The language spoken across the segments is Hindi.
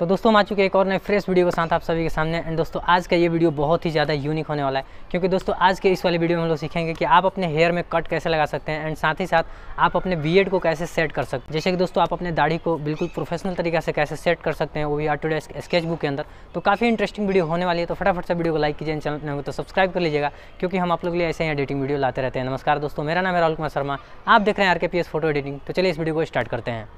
तो दोस्तों हम आ चुके एक और नए फ्रेश वीडियो के साथ आप सभी के सामने एंड दोस्तों आज का ये वीडियो बहुत ही ज़्यादा यूनिक होने वाला है क्योंकि दोस्तों आज के इस वाले वीडियो में हम लोग सीखेंगे कि आप अपने हेयर में कट कैसे लगा सकते हैं एंड साथ ही साथ आप अपने बी को कैसे सेट कर सकते हैं जैसे कि दोस्तों आप अपने दाढ़ी को बिल्कुल प्रोफेशनल तरीके से कैसे सेट कर सकते हैं वो भी आर टू स्केच बुक के अंदर तो काफ़ी इंटरेस्टिंग वीडियो होने वाली है तो फटाफट से वीडियो को लाइक कीजिए चैनल नहीं तो सब्सक्राइब कर लीजिएगा क्योंकि हम आप लोग लिए ऐसे ही एडिटिंग वीडियो लाते रहते हैं नमस्कार दोस्तों मेरा नाम है राहुल कुमार शर्मा आप देख रहे हैं आर के फोटो एडिटिंग तो चलिए इस वीडियो को स्टार्ट करते हैं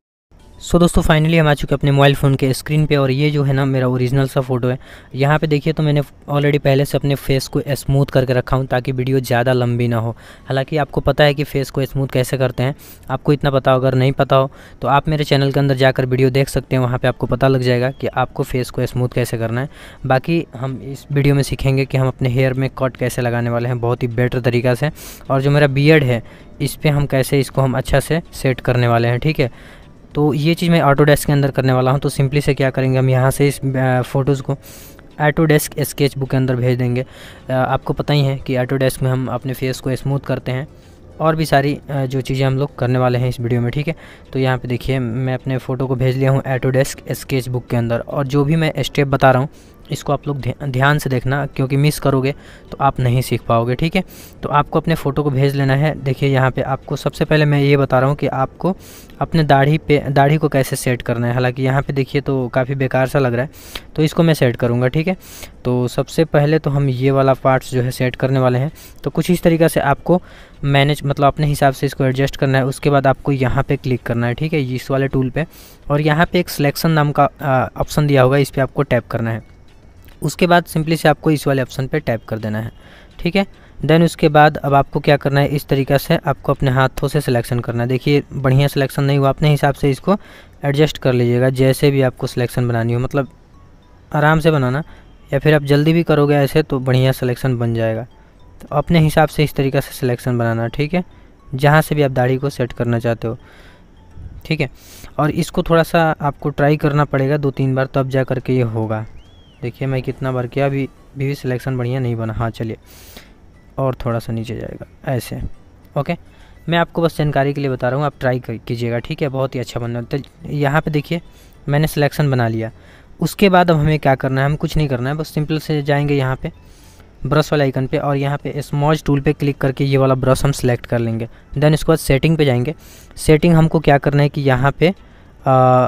सो so, दोस्तों फाइनली हम आ चुके अपने मोबाइल फ़ोन के स्क्रीन पे और ये जो है ना मेरा ओरिजिनल सा फ़ोटो है यहाँ पे देखिए तो मैंने ऑलरेडी पहले से अपने फेस को स्मूथ करके रखा हूँ ताकि वीडियो ज़्यादा लंबी ना हो हालांकि आपको पता है कि फ़ेस को स्मूथ कैसे करते हैं आपको इतना पता हो अगर नहीं पता हो तो आप मेरे चैनल के अंदर जाकर वीडियो देख सकते हैं वहाँ पर आपको पता लग जाएगा कि आपको फ़ेस को स्मूथ कैसे करना है बाकी हम इस वीडियो में सीखेंगे कि हम अपने हेयर में कट कैसे लगाने वाले हैं बहुत ही बेटर तरीका से और जो मेरा बियड है इस पर हम कैसे इसको हम अच्छा से सेट करने वाले हैं ठीक है तो ये चीज़ मैं ऑटो डेस्क के अंदर करने वाला हूँ तो सिंपली से क्या करेंगे हम यहाँ से इस फ़ोटोज़ को ऑटो डेस्क स्केच बुक के अंदर भेज देंगे आपको पता ही है कि ऑटो डेस्क में हम अपने फेस को स्मूथ करते हैं और भी सारी जो चीज़ें हम लोग करने वाले हैं इस वीडियो में ठीक है तो यहाँ पे देखिए मैं अपने फ़ोटो को भेज लिया हूँ एटो डेस्क स्केच बुक के अंदर और जो भी मैं स्टेप बता रहा हूँ इसको आप लोग ध्यान से देखना क्योंकि मिस करोगे तो आप नहीं सीख पाओगे ठीक है तो आपको अपने फ़ोटो को भेज लेना है देखिए यहाँ पे आपको सबसे पहले मैं ये बता रहा हूँ कि आपको अपने दाढ़ी पे दाढ़ी को कैसे सेट करना है हालांकि यहाँ पे देखिए तो काफ़ी बेकार सा लग रहा है तो इसको मैं सेट करूँगा ठीक है तो सबसे पहले तो हम ये वाला पार्ट्स जो है सेट करने वाले हैं तो कुछ इस तरीके से आपको मैनेज मतलब अपने हिसाब से इसको एडजस्ट करना है उसके बाद आपको यहाँ पे क्लिक करना है ठीक है इस वाले टूल पे और यहाँ पे एक सिलेक्शन नाम का ऑप्शन दिया होगा इस पर आपको टैप करना है उसके बाद सिंपली से आपको इस वाले ऑप्शन पे टैप कर देना है ठीक है देन उसके बाद अब आपको क्या करना है इस तरीक़ा से आपको अपने हाथों से सिलेक्शन करना है देखिए बढ़िया सिलेक्शन नहीं हुआ अपने हिसाब से इसको एडजस्ट कर लीजिएगा जैसे भी आपको सिलेक्शन बनानी हो मतलब आराम से बनाना या फिर आप जल्दी भी करोगे ऐसे तो बढ़िया सिलेक्शन बन जाएगा तो अपने हिसाब से इस तरीके से सिलेक्शन बनाना ठीक है जहाँ से भी आप दाढ़ी को सेट करना चाहते हो ठीक है और इसको थोड़ा सा आपको ट्राई करना पड़ेगा दो तीन बार तब जा करके ये होगा देखिए मैं कितना बार किया अभी भी सिलेक्शन बढ़िया नहीं बना हाँ चलिए और थोड़ा सा नीचे जाएगा ऐसे ओके मैं आपको बस जानकारी के लिए बता रहा हूँ आप ट्राई कीजिएगा ठीक है बहुत ही अच्छा बनना तो यहाँ पर देखिए मैंने सिलेक्शन बना लिया उसके बाद अब हमें क्या करना है हम कुछ नहीं करना है बस सिंपल से जाएंगे यहाँ पे ब्रश वाले आइकन पे और यहाँ पे स्मॉज टूल पे क्लिक करके ये वाला ब्रश हम सेलेक्ट कर लेंगे देन इसके बाद सेटिंग पे जाएंगे सेटिंग हमको क्या करना है कि यहाँ पे आ,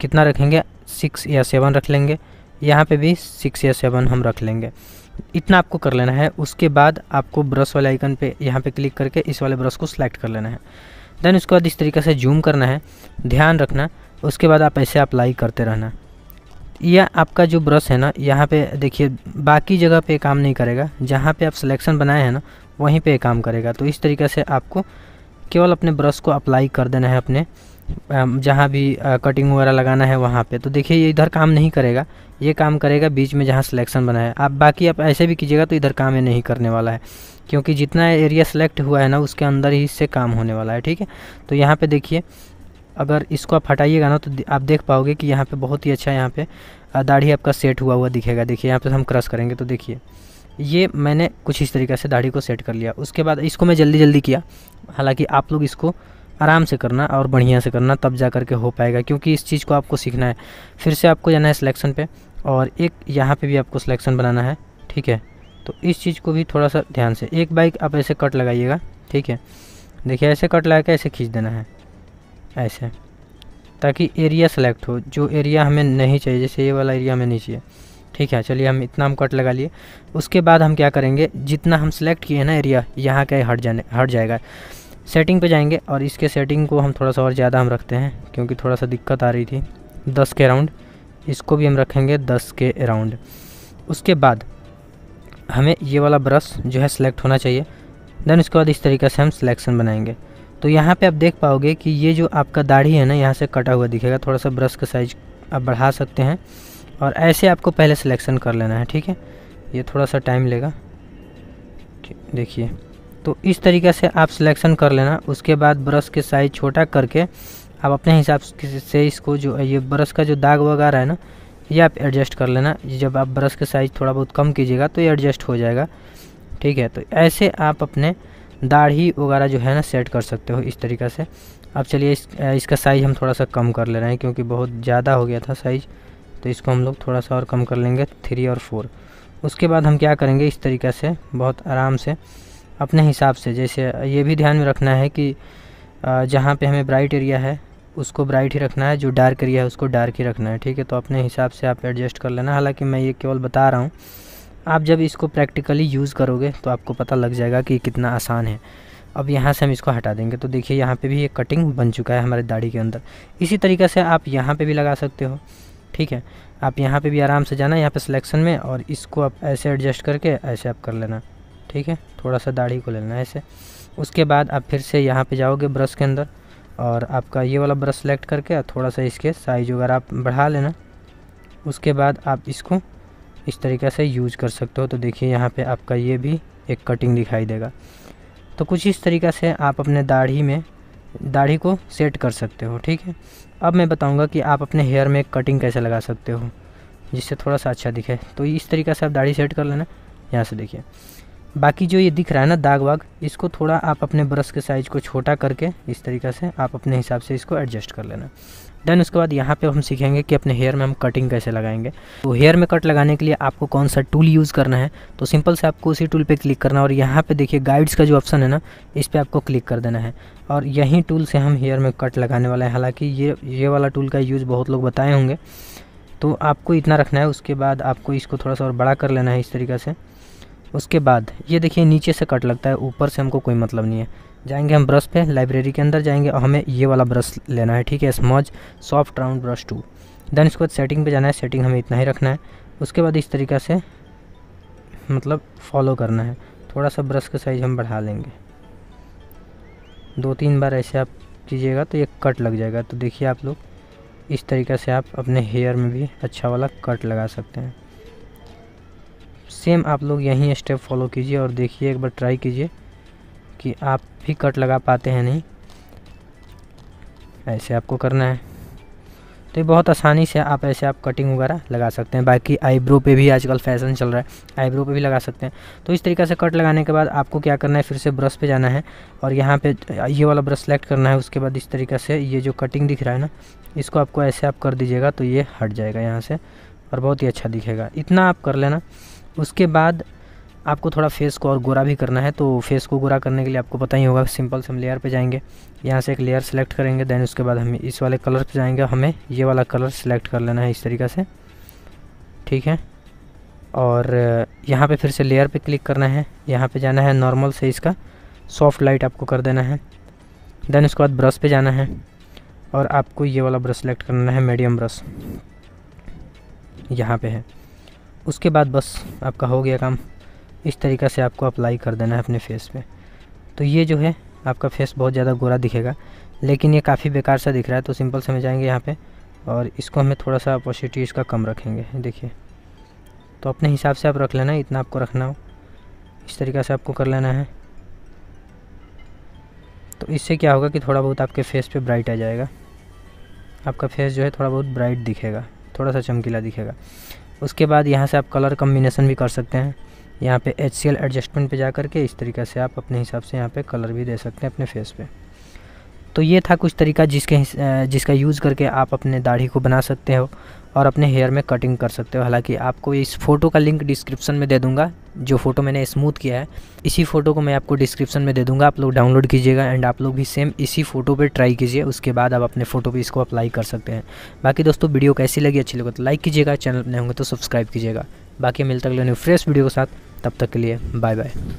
कितना रखेंगे सिक्स या सेवन रख लेंगे यहाँ पे भी सिक्स या सेवन हम रख लेंगे इतना आपको कर लेना है उसके बाद आपको ब्रश वाले आइकन पे यहाँ पे क्लिक करके इस वाले ब्रश को सिलेक्ट कर लेना है देन उसके बाद इस तरीके से जूम करना है ध्यान रखना उसके बाद आप ऐसे अप्लाई करते रहना यह आपका जो ब्रश है ना यहाँ पे देखिए बाकी जगह पे काम नहीं करेगा जहाँ पे आप सिलेक्शन बनाए हैं ना वहीं पे काम करेगा तो इस तरीके से आपको केवल अपने ब्रश को अप्लाई कर देना है अपने जहाँ भी कटिंग वगैरह लगाना है वहाँ पे तो देखिए ये इधर काम नहीं करेगा ये काम करेगा बीच में जहाँ सिलेक्शन बना है आप बाकी आप ऐसे भी कीजिएगा तो इधर काम ये नहीं करने वाला है क्योंकि जितना एरिया सेलेक्ट हुआ है ना उसके अंदर ही इससे काम होने वाला है ठीक है तो यहाँ पर देखिए अगर इसको आप हटाइएगा ना तो आप देख पाओगे कि यहाँ पर बहुत ही अच्छा यहाँ पे दाढ़ी आपका सेट हुआ हुआ दिखेगा देखिए यहाँ पर हम क्रस करेंगे तो देखिए ये मैंने कुछ इस तरीके से दाढ़ी को सेट कर लिया उसके बाद इसको मैं जल्दी जल्दी किया हालांकि आप लोग इसको आराम से करना और बढ़िया से करना तब जा करके हो पाएगा क्योंकि इस चीज़ को आपको सीखना है फिर से आपको जाना है सिलेक्शन पे और एक यहाँ पे भी आपको सिलेक्शन बनाना है ठीक है तो इस चीज़ को भी थोड़ा सा ध्यान से एक बाइक आप ऐसे कट लगाइएगा ठीक है देखिए ऐसे कट लगा के ऐसे खींच देना है ऐसे ताकि एरिया सेलेक्ट हो जो एरिया हमें नहीं चाहिए जैसे ये वाला एरिया हमें नहीं चाहिए ठीक है चलिए हम इतना हम कट लगा लिए उसके बाद हम क्या करेंगे जितना हम सेलेक्ट किए हैं ना एरिया यहाँ का हट जाने हट जाएगा सेटिंग पे जाएंगे और इसके सेटिंग को हम थोड़ा सा और ज़्यादा हम रखते हैं क्योंकि थोड़ा सा दिक्कत आ रही थी दस के अराउंड इसको भी हम रखेंगे दस के अराउंड उसके बाद हमें ये वाला ब्रश जो है सिलेक्ट होना चाहिए देन उसके बाद इस तरीके से हम सिलेक्शन बनाएंगे तो यहाँ पे आप देख पाओगे कि ये जो आपका दाढ़ी है ना यहाँ से कटा हुआ दिखेगा थोड़ा सा ब्रश का साइज आप बढ़ा सकते हैं और ऐसे आपको पहले सिलेक्शन कर लेना है ठीक है ये थोड़ा सा टाइम लेगा देखिए तो इस तरीके से आप सिलेक्शन कर लेना उसके बाद ब्रश के साइज छोटा करके आप अपने हिसाब से इसको जो ये ब्रश का जो दाग वगैरह है ना ये आप एडजस्ट कर लेना जब आप ब्रश के साइज़ थोड़ा बहुत कम कीजिएगा तो ये एडजस्ट हो जाएगा ठीक है तो ऐसे आप अपने दाढ़ी वगैरह जो है ना सेट कर सकते हो इस तरीके से अब चलिए इस, इसका साइज़ हम थोड़ा सा कम कर ले रहे हैं क्योंकि बहुत ज़्यादा हो गया था साइज़ तो इसको हम लोग थोड़ा सा और कम कर लेंगे थ्री और फोर उसके बाद हम क्या करेंगे इस तरीके से बहुत आराम से अपने हिसाब से जैसे ये भी ध्यान में रखना है कि जहाँ पे हमें ब्राइट एरिया है उसको ब्राइट ही रखना है जो डार्क एरिया है उसको डार्क ही रखना है ठीक है तो अपने हिसाब से आप एडजस्ट कर लेना हालांकि मैं ये केवल बता रहा हूँ आप जब इसको प्रैक्टिकली यूज़ करोगे तो आपको पता लग जाएगा कि कितना आसान है अब यहाँ से हम इसको हटा देंगे तो देखिए यहाँ पर भी ये कटिंग बन चुका है हमारे दाढ़ी के अंदर इसी तरीके से आप यहाँ पर भी लगा सकते हो ठीक है आप यहाँ पर भी आराम से जाना यहाँ पर सिलेक्शन में और इसको आप ऐसे एडजस्ट करके ऐसे आप कर लेना ठीक है थोड़ा सा दाढ़ी को लेना है ऐसे उसके बाद आप फिर से यहाँ पे जाओगे ब्रश के अंदर और आपका ये वाला ब्रश सेलेक्ट करके थोड़ा सा इसके साइज वगैरह आप बढ़ा लेना उसके बाद आप इसको इस तरीके से यूज कर सकते हो तो देखिए यहाँ पर आपका ये भी एक कटिंग दिखाई देगा तो कुछ इस तरीक़े से आप अपने दाढ़ी में दाढ़ी को सेट कर सकते हो ठीक है अब मैं बताऊंगा कि आप अपने हेयर में कटिंग कैसे लगा सकते हो जिससे थोड़ा सा अच्छा दिखे तो इस तरीके से आप दाढ़ी सेट कर लेना यहाँ से देखिए बाकी जो ये दिख रहा है ना दाग वाग इसको थोड़ा आप अपने ब्रश के साइज़ को छोटा करके इस तरीके से आप अपने हिसाब से इसको एडजस्ट कर लेना देन उसके बाद यहाँ पे हम सीखेंगे कि अपने हेयर में हम कटिंग कैसे लगाएंगे तो हेयर में कट लगाने के लिए आपको कौन सा टूल यूज़ करना है तो सिंपल से आपको उसी टूल पे क्लिक करना और यहाँ पे देखिए गाइड्स का जो ऑप्शन है ना इस पर आपको क्लिक कर देना है और यही टूल से हम हेयर में कट लगाने वाले हैं हालाँकि ये ये वाला टूल का यूज़ बहुत लोग बताए होंगे तो आपको इतना रखना है उसके बाद आपको इसको थोड़ा सा और बड़ा कर लेना है इस तरीके से उसके बाद ये देखिए नीचे से कट लगता है ऊपर से हमको कोई मतलब नहीं है जाएंगे हम ब्रश पे लाइब्रेरी के अंदर जाएंगे और हमें ये वाला ब्रश लेना है ठीक है smudge soft round brush two then इसके बाद सेटिंग पे जाना है सेटिंग हमें इतना ही रखना है उसके बाद इस तरीका से मतलब फॉलो करना है थोड़ा सा ब्रश का साइज़ हम बढ़ा लेंगे दो तीन बार ऐसे आप कीजिएगा तो ये कट लग जाएगा तो देखिए आप लोग इस तरीके से आप अपने हेयर में भी अच्छा वाला कट लगा सकते हैं सेम आप लोग यही स्टेप फॉलो कीजिए और देखिए एक बार ट्राई कीजिए कि आप भी कट लगा पाते हैं नहीं ऐसे आपको करना है तो ये बहुत आसानी से आप ऐसे आप कटिंग वगैरह लगा सकते हैं बाकी आईब्रो पे भी आजकल फैशन चल रहा है आईब्रो पे भी लगा सकते हैं तो इस तरीके से कट लगाने के बाद आपको क्या करना है फिर से ब्रश पे जाना है और यहाँ पे ये वाला ब्रश सेलेक्ट करना है उसके बाद इस तरीके से ये जो कटिंग दिख रहा है ना इसको आपको ऐसे आप कर दीजिएगा तो ये हट जाएगा यहाँ से और बहुत ही अच्छा दिखेगा इतना आप कर लेना उसके बाद आपको थोड़ा फेस को और गोरा भी करना है तो फेस को गोरा करने के लिए आपको पता ही होगा सिंपल से हम लेयर पे जाएंगे यहाँ से एक लेयर सेलेक्ट करेंगे देन उसके बाद हम इस वाले कलर पे जाएंगे हमें ये वाला कलर सेलेक्ट कर लेना है इस तरीके से ठीक है और यहाँ पे फिर से लेयर पे क्लिक करना है यहाँ पे जाना है नॉर्मल से इसका सॉफ्ट लाइट आपको कर देना है देन उसके बाद ब्रश पे जाना है और आपको ये वाला ब्रश सेलेक्ट करना है मीडियम ब्रश यहाँ पे है उसके बाद बस आपका हो गया काम इस तरीक़ा से आपको अप्लाई कर देना है अपने फेस पे तो ये जो है आपका फेस बहुत ज़्यादा गोरा दिखेगा लेकिन ये काफ़ी बेकार सा दिख रहा है तो सिंपल से हमें जाएंगे यहाँ पे और इसको हमें थोड़ा सा अपॉसिटी इसका कम रखेंगे देखिए तो अपने हिसाब से आप रख लेना इतना आपको रखना हो इस तरीक़ा से आपको कर लेना है तो इससे क्या होगा कि थोड़ा बहुत आपके फेस पे ब्राइट आ जाएगा आपका फेस जो है थोड़ा बहुत ब्राइट दिखेगा थोड़ा सा चमकीला दिखेगा उसके बाद यहाँ से आप कलर कम्बिनेसन भी कर सकते हैं यहाँ पे एच एडजस्टमेंट पे जा करके इस तरीके से आप अपने हिसाब से यहाँ पे कलर भी दे सकते हैं अपने फेस पे तो ये था कुछ तरीका जिसके जिसका यूज़ करके आप अपने दाढ़ी को बना सकते हो और अपने हेयर में कटिंग कर सकते हो हालांकि आपको इस फ़ोटो का लिंक डिस्क्रिप्शन में दे दूंगा जो फ़ोटो मैंने स्मूथ किया है इसी फ़ोटो को मैं आपको डिस्क्रिप्शन में दे दूंगा आप लोग डाउनलोड कीजिएगा एंड आप लोग भी सेम इसी फ़ोटो पे ट्राई कीजिए उसके बाद आप अपने फ़ोटो पे इसको अप्लाई कर सकते हैं बाकी दोस्तों वीडियो कैसी लगी अच्छी लगे तो लाइक कीजिएगा चैनल पर नहीं होंगे तो सब्सक्राइब कीजिएगा बाकी मिलता अगले न्यू फ्रेश वीडियो के साथ तब तक के लिए बाय बाय